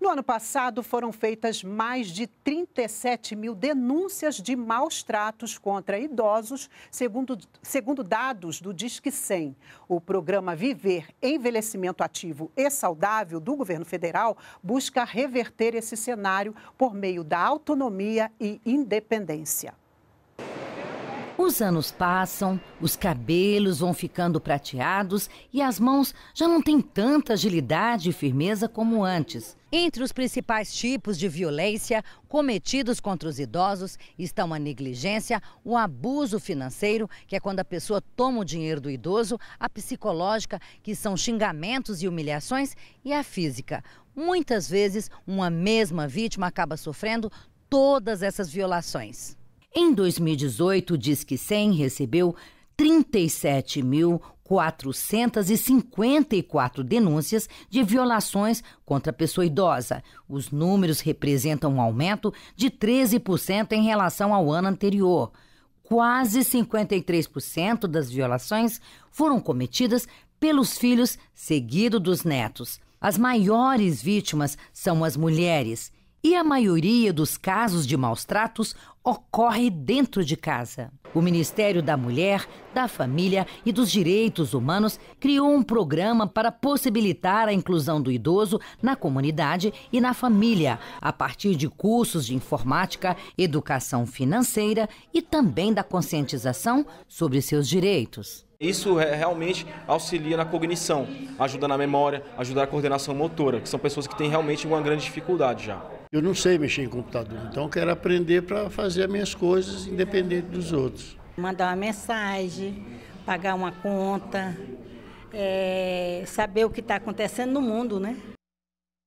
No ano passado, foram feitas mais de 37 mil denúncias de maus tratos contra idosos, segundo, segundo dados do Disque 100. O programa Viver Envelhecimento Ativo e Saudável do governo federal busca reverter esse cenário por meio da autonomia e independência. Os anos passam, os cabelos vão ficando prateados e as mãos já não têm tanta agilidade e firmeza como antes. Entre os principais tipos de violência cometidos contra os idosos estão a negligência, o abuso financeiro, que é quando a pessoa toma o dinheiro do idoso, a psicológica, que são xingamentos e humilhações, e a física. Muitas vezes, uma mesma vítima acaba sofrendo todas essas violações. Em 2018, o Disque 100 recebeu 37.454 denúncias de violações contra a pessoa idosa. Os números representam um aumento de 13% em relação ao ano anterior. Quase 53% das violações foram cometidas pelos filhos, seguido dos netos. As maiores vítimas são as mulheres e a maioria dos casos de maus tratos ocorre dentro de casa. O Ministério da Mulher da Família e dos Direitos Humanos criou um programa para possibilitar a inclusão do idoso na comunidade e na família, a partir de cursos de informática, educação financeira e também da conscientização sobre seus direitos. Isso realmente auxilia na cognição, ajuda na memória, ajuda na coordenação motora, que são pessoas que têm realmente uma grande dificuldade já. Eu não sei mexer em computador, então quero aprender para fazer as minhas coisas independente dos outros. Mandar uma mensagem, pagar uma conta, é, saber o que está acontecendo no mundo, né?